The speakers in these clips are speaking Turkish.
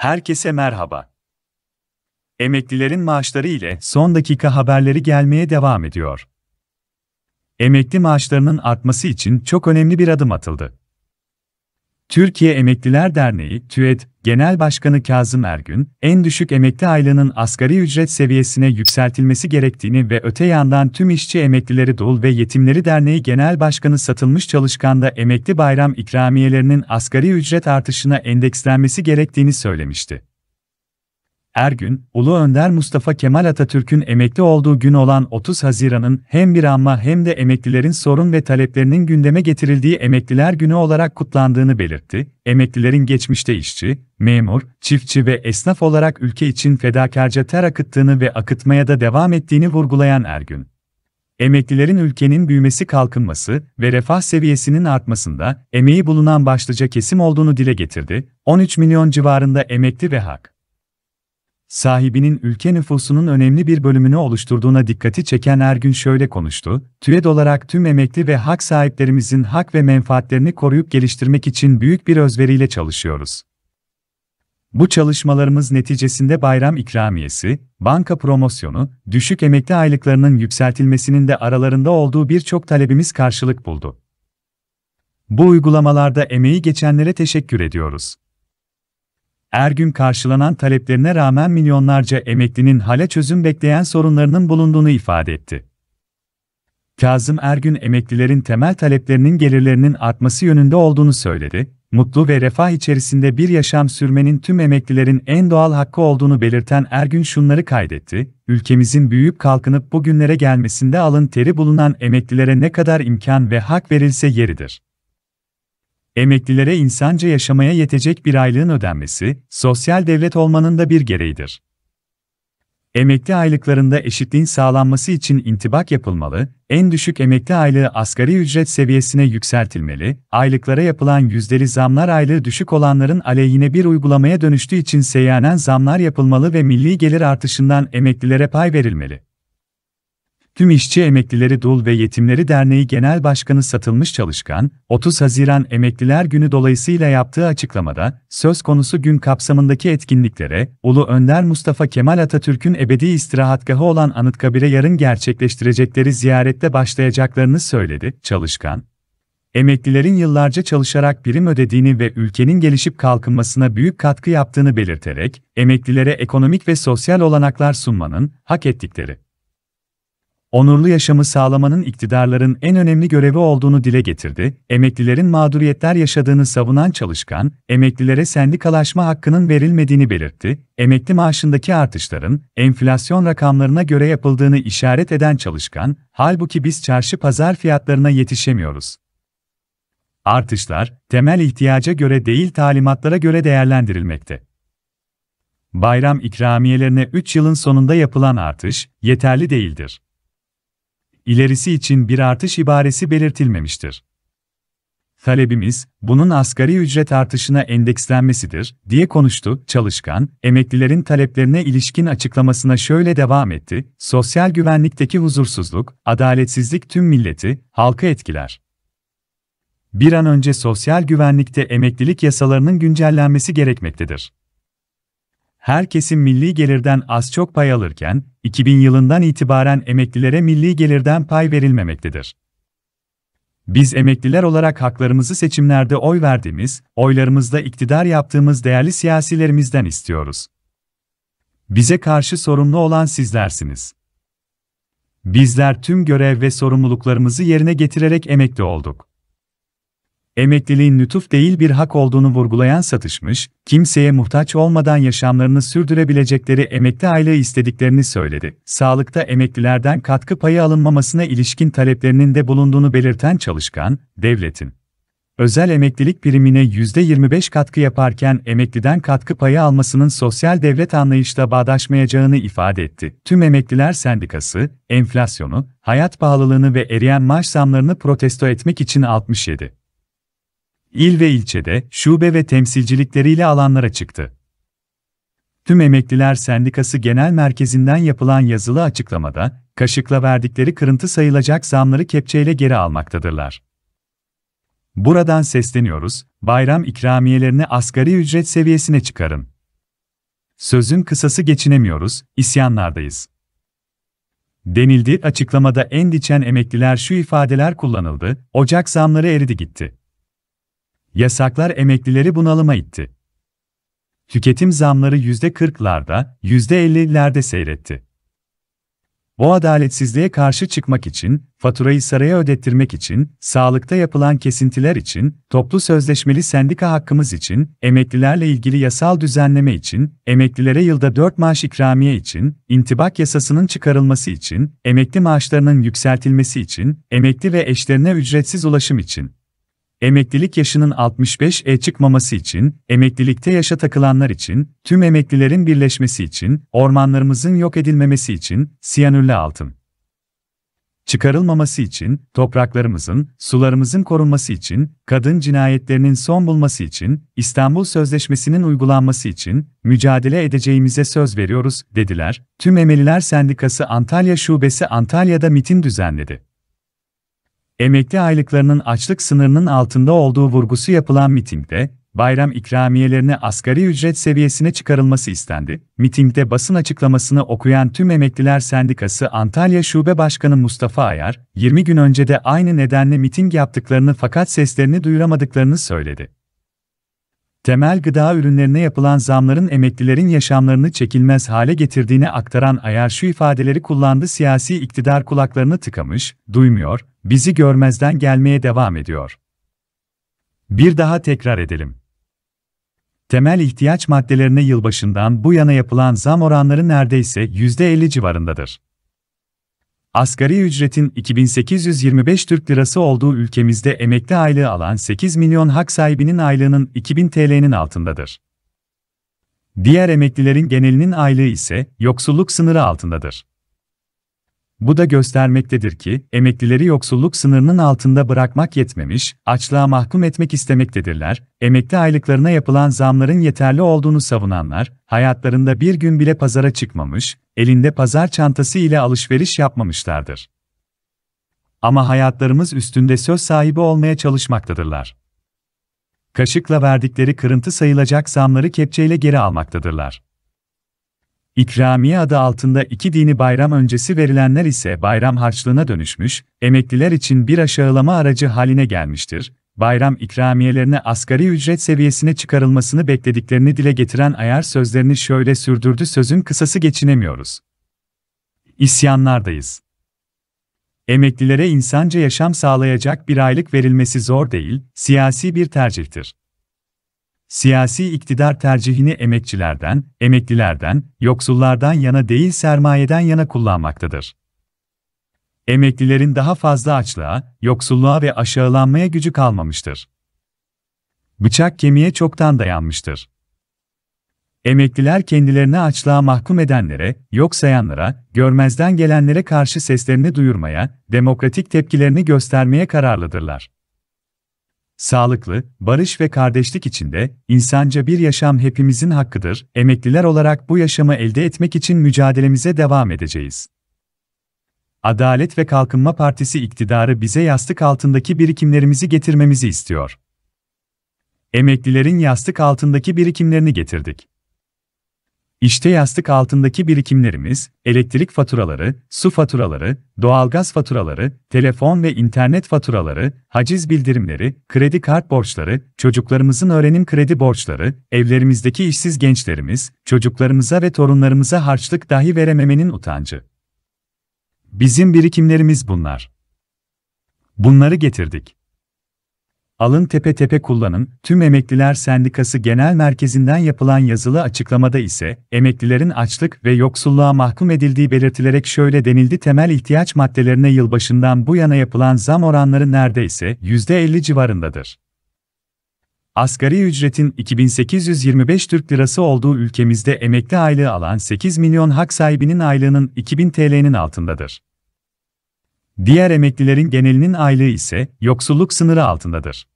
Herkese merhaba. Emeklilerin maaşları ile son dakika haberleri gelmeye devam ediyor. Emekli maaşlarının artması için çok önemli bir adım atıldı. Türkiye Emekliler Derneği, TÜED, Genel Başkanı Kazım Ergün, en düşük emekli aylığının asgari ücret seviyesine yükseltilmesi gerektiğini ve öte yandan tüm işçi emeklileri Dul ve Yetimleri Derneği Genel Başkanı Satılmış Çalışkan'da emekli bayram ikramiyelerinin asgari ücret artışına endekslenmesi gerektiğini söylemişti. Ergün, Ulu Önder Mustafa Kemal Atatürk'ün emekli olduğu gün olan 30 Haziran'ın hem bir anma hem de emeklilerin sorun ve taleplerinin gündeme getirildiği Emekliler Günü olarak kutlandığını belirtti. Emeklilerin geçmişte işçi, memur, çiftçi ve esnaf olarak ülke için fedakarca ter akıttığını ve akıtmaya da devam ettiğini vurgulayan Ergün, emeklilerin ülkenin büyümesi, kalkınması ve refah seviyesinin artmasında emeği bulunan başlıca kesim olduğunu dile getirdi. 13 milyon civarında emekli ve hak sahibinin ülke nüfusunun önemli bir bölümünü oluşturduğuna dikkati çeken Ergün şöyle konuştu, TÜED olarak tüm emekli ve hak sahiplerimizin hak ve menfaatlerini koruyup geliştirmek için büyük bir özveriyle çalışıyoruz. Bu çalışmalarımız neticesinde bayram ikramiyesi, banka promosyonu, düşük emekli aylıklarının yükseltilmesinin de aralarında olduğu birçok talebimiz karşılık buldu. Bu uygulamalarda emeği geçenlere teşekkür ediyoruz. Ergün karşılanan taleplerine rağmen milyonlarca emeklinin hala çözüm bekleyen sorunlarının bulunduğunu ifade etti. Kazım Ergün emeklilerin temel taleplerinin gelirlerinin artması yönünde olduğunu söyledi, mutlu ve refah içerisinde bir yaşam sürmenin tüm emeklilerin en doğal hakkı olduğunu belirten Ergün şunları kaydetti, ülkemizin büyüyüp kalkınıp bugünlere gelmesinde alın teri bulunan emeklilere ne kadar imkan ve hak verilse yeridir. Emeklilere insanca yaşamaya yetecek bir aylığın ödenmesi, sosyal devlet olmanın da bir gereğidir. Emekli aylıklarında eşitliğin sağlanması için intibak yapılmalı, en düşük emekli aylığı asgari ücret seviyesine yükseltilmeli, aylıklara yapılan yüzdeli zamlar aylığı düşük olanların aleyhine bir uygulamaya dönüştüğü için seyyanen zamlar yapılmalı ve milli gelir artışından emeklilere pay verilmeli. Tüm İşçi Emeklileri Dul ve Yetimleri Derneği Genel Başkanı Satılmış Çalışkan, 30 Haziran Emekliler Günü dolayısıyla yaptığı açıklamada, söz konusu gün kapsamındaki etkinliklere, Ulu Önder Mustafa Kemal Atatürk'ün ebedi istirahatgahı olan Anıtkabir'e yarın gerçekleştirecekleri ziyarette başlayacaklarını söyledi, Çalışkan. Emeklilerin yıllarca çalışarak birim ödediğini ve ülkenin gelişip kalkınmasına büyük katkı yaptığını belirterek, emeklilere ekonomik ve sosyal olanaklar sunmanın, hak ettikleri, onurlu yaşamı sağlamanın iktidarların en önemli görevi olduğunu dile getirdi, emeklilerin mağduriyetler yaşadığını savunan çalışkan, emeklilere sendikalaşma hakkının verilmediğini belirtti, emekli maaşındaki artışların enflasyon rakamlarına göre yapıldığını işaret eden çalışkan, halbuki biz çarşı pazar fiyatlarına yetişemiyoruz. Artışlar, temel ihtiyaca göre değil talimatlara göre değerlendirilmekte. Bayram ikramiyelerine 3 yılın sonunda yapılan artış, yeterli değildir ilerisi için bir artış ibaresi belirtilmemiştir. Talebimiz, bunun asgari ücret artışına endekslenmesidir, diye konuştu, çalışkan, emeklilerin taleplerine ilişkin açıklamasına şöyle devam etti, sosyal güvenlikteki huzursuzluk, adaletsizlik tüm milleti, halkı etkiler. Bir an önce sosyal güvenlikte emeklilik yasalarının güncellenmesi gerekmektedir. Herkesin milli gelirden az çok pay alırken, 2000 yılından itibaren emeklilere milli gelirden pay verilmemektedir. Biz emekliler olarak haklarımızı seçimlerde oy verdiğimiz, oylarımızda iktidar yaptığımız değerli siyasilerimizden istiyoruz. Bize karşı sorumlu olan sizlersiniz. Bizler tüm görev ve sorumluluklarımızı yerine getirerek emekli olduk emekliliğin lütuf değil bir hak olduğunu vurgulayan satışmış, kimseye muhtaç olmadan yaşamlarını sürdürebilecekleri emekli aile istediklerini söyledi. Sağlıkta emeklilerden katkı payı alınmamasına ilişkin taleplerinin de bulunduğunu belirten çalışkan, devletin özel emeklilik primine %25 katkı yaparken emekliden katkı payı almasının sosyal devlet anlayışla bağdaşmayacağını ifade etti. Tüm Emekliler Sendikası, enflasyonu, hayat pahalılığını ve eriyen maaş zamlarını protesto etmek için 67 il ve ilçede şube ve temsilcilikleriyle alanlara çıktı. Tüm Emekliler Sendikası Genel Merkezi'nden yapılan yazılı açıklamada, kaşıkla verdikleri kırıntı sayılacak zamları kepçeyle geri almaktadırlar. Buradan sesleniyoruz, bayram ikramiyelerini asgari ücret seviyesine çıkarın. Sözün kısası geçinemiyoruz, isyanlardayız. Denildi açıklamada en diçen emekliler şu ifadeler kullanıldı, ocak zamları eridi gitti. Yasaklar emeklileri bunalıma itti. Tüketim zamları %40'larda, %50'lerde seyretti. Bu adaletsizliğe karşı çıkmak için, faturayı saraya ödettirmek için, sağlıkta yapılan kesintiler için, toplu sözleşmeli sendika hakkımız için, emeklilerle ilgili yasal düzenleme için, emeklilere yılda 4 maaş ikramiye için, intibak yasasının çıkarılması için, emekli maaşlarının yükseltilmesi için, emekli ve eşlerine ücretsiz ulaşım için. Emeklilik yaşının 65'e çıkmaması için, emeklilikte yaşa takılanlar için, tüm emeklilerin birleşmesi için, ormanlarımızın yok edilmemesi için, siyanürlü altın çıkarılmaması için, topraklarımızın, sularımızın korunması için, kadın cinayetlerinin son bulması için, İstanbul Sözleşmesi'nin uygulanması için mücadele edeceğimize söz veriyoruz dediler. Tüm Emeliler Sendikası Antalya Şubesi Antalya'da mitin düzenledi. Emekli aylıklarının açlık sınırının altında olduğu vurgusu yapılan mitingde, bayram ikramiyelerine asgari ücret seviyesine çıkarılması istendi. Mitingde basın açıklamasını okuyan Tüm Emekliler Sendikası Antalya Şube Başkanı Mustafa Ayar, 20 gün önce de aynı nedenle miting yaptıklarını fakat seslerini duyuramadıklarını söyledi temel gıda ürünlerine yapılan zamların emeklilerin yaşamlarını çekilmez hale getirdiğini aktaran Ayar şu ifadeleri kullandı siyasi iktidar kulaklarını tıkamış, duymuyor, bizi görmezden gelmeye devam ediyor. Bir daha tekrar edelim. Temel ihtiyaç maddelerine yılbaşından bu yana yapılan zam oranları neredeyse %50 civarındadır. Asgari ücretin 2825 Türk Lirası olduğu ülkemizde emekli aylığı alan 8 milyon hak sahibinin aylığının 2000 TL'nin altındadır. Diğer emeklilerin genelinin aylığı ise yoksulluk sınırı altındadır. Bu da göstermektedir ki, emeklileri yoksulluk sınırının altında bırakmak yetmemiş, açlığa mahkum etmek istemektedirler, emekli aylıklarına yapılan zamların yeterli olduğunu savunanlar, hayatlarında bir gün bile pazara çıkmamış, elinde pazar çantası ile alışveriş yapmamışlardır. Ama hayatlarımız üstünde söz sahibi olmaya çalışmaktadırlar. Kaşıkla verdikleri kırıntı sayılacak zamları kepçeyle geri almaktadırlar. İkramiye adı altında iki dini bayram öncesi verilenler ise bayram harçlığına dönüşmüş, emekliler için bir aşağılama aracı haline gelmiştir. Bayram ikramiyelerine asgari ücret seviyesine çıkarılmasını beklediklerini dile getiren ayar sözlerini şöyle sürdürdü sözün kısası geçinemiyoruz. İsyanlardayız. Emeklilere insanca yaşam sağlayacak bir aylık verilmesi zor değil, siyasi bir tercihtir. Siyasi iktidar tercihini emekçilerden, emeklilerden, yoksullardan yana değil sermayeden yana kullanmaktadır. Emeklilerin daha fazla açlığa, yoksulluğa ve aşağılanmaya gücü kalmamıştır. Bıçak kemiğe çoktan dayanmıştır. Emekliler kendilerini açlığa mahkum edenlere, yok sayanlara, görmezden gelenlere karşı seslerini duyurmaya, demokratik tepkilerini göstermeye kararlıdırlar sağlıklı, barış ve kardeşlik içinde, insanca bir yaşam hepimizin hakkıdır. Emekliler olarak bu yaşamı elde etmek için mücadelemize devam edeceğiz. Adalet ve Kalkınma Partisi iktidarı bize yastık altındaki birikimlerimizi getirmemizi istiyor. Emeklilerin yastık altındaki birikimlerini getirdik. İşte yastık altındaki birikimlerimiz, elektrik faturaları, su faturaları, doğalgaz faturaları, telefon ve internet faturaları, haciz bildirimleri, kredi kart borçları, çocuklarımızın öğrenim kredi borçları, evlerimizdeki işsiz gençlerimiz, çocuklarımıza ve torunlarımıza harçlık dahi verememenin utancı. Bizim birikimlerimiz bunlar. Bunları getirdik alın tepe tepe kullanın, tüm emekliler sendikası genel merkezinden yapılan yazılı açıklamada ise, emeklilerin açlık ve yoksulluğa mahkum edildiği belirtilerek şöyle denildi temel ihtiyaç maddelerine yılbaşından bu yana yapılan zam oranları neredeyse %50 civarındadır. Asgari ücretin 2825 Türk Lirası olduğu ülkemizde emekli aylığı alan 8 milyon hak sahibinin aylığının 2000 TL'nin altındadır. Diğer emeklilerin genelinin aylığı ise yoksulluk sınırı altındadır.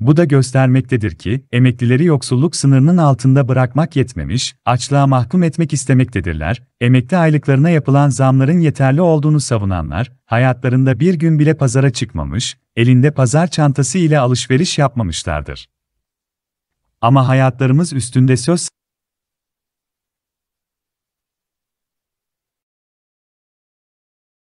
Bu da göstermektedir ki emeklileri yoksulluk sınırının altında bırakmak yetmemiş, açlığa mahkum etmek istemektedirler. Emekli aylıklarına yapılan zamların yeterli olduğunu savunanlar, hayatlarında bir gün bile pazara çıkmamış, elinde pazar çantası ile alışveriş yapmamışlardır. Ama hayatlarımız üstünde söz